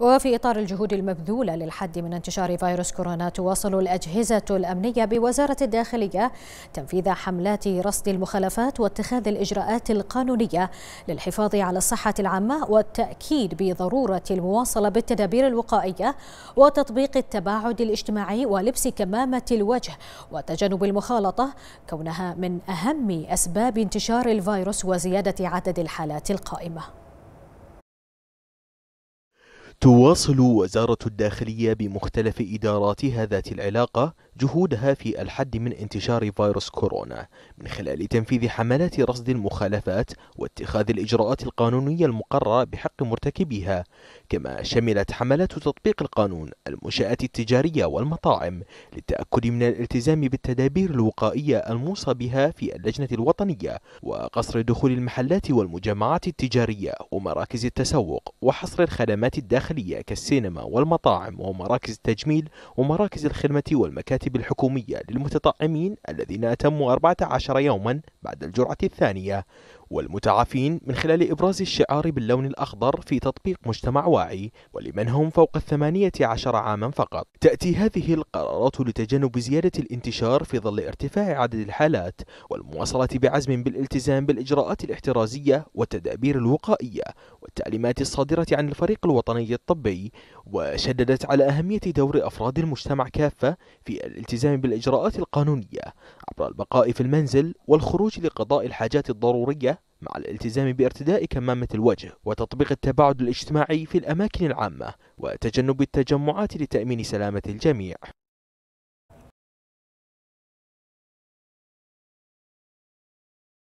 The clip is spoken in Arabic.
وفي إطار الجهود المبذولة للحد من انتشار فيروس كورونا تواصل الأجهزة الأمنية بوزارة الداخلية تنفيذ حملات رصد المخالفات واتخاذ الإجراءات القانونية للحفاظ على الصحة العامة والتأكيد بضرورة المواصلة بالتدابير الوقائية وتطبيق التباعد الاجتماعي ولبس كمامة الوجه وتجنب المخالطة كونها من أهم أسباب انتشار الفيروس وزيادة عدد الحالات القائمة تواصل وزارة الداخلية بمختلف إداراتها ذات العلاقة جهودها في الحد من انتشار فيروس كورونا من خلال تنفيذ حملات رصد المخالفات واتخاذ الإجراءات القانونية المقررة بحق مرتكبيها كما شملت حملات تطبيق القانون المنشآت التجارية والمطاعم للتأكد من الالتزام بالتدابير الوقائية الموصى بها في اللجنة الوطنية وقصر دخول المحلات والمجمعات التجارية ومراكز التسوق وحصر الخدمات الداخلية الداخلية كالسينما والمطاعم ومراكز التجميل ومراكز الخدمة والمكاتب الحكومية للمتطعمين الذين أتموا 14 يوما بعد الجرعة الثانية والمتعافين من خلال إبراز الشعار باللون الأخضر في تطبيق مجتمع واعي ولمن هم فوق الثمانية عشر عاما فقط تأتي هذه القرارات لتجنب زيادة الانتشار في ظل ارتفاع عدد الحالات والمواصلة بعزم بالالتزام بالإجراءات الاحترازية والتدابير الوقائية والتعليمات الصادرة عن الفريق الوطني الطبي وشددت على أهمية دور أفراد المجتمع كافة في الالتزام بالإجراءات القانونية عبر البقاء في المنزل والخروج لقضاء الحاجات الضرورية مع الالتزام بارتداء كمامة الوجه وتطبيق التباعد الاجتماعي في الأماكن العامة وتجنب التجمعات لتأمين سلامة الجميع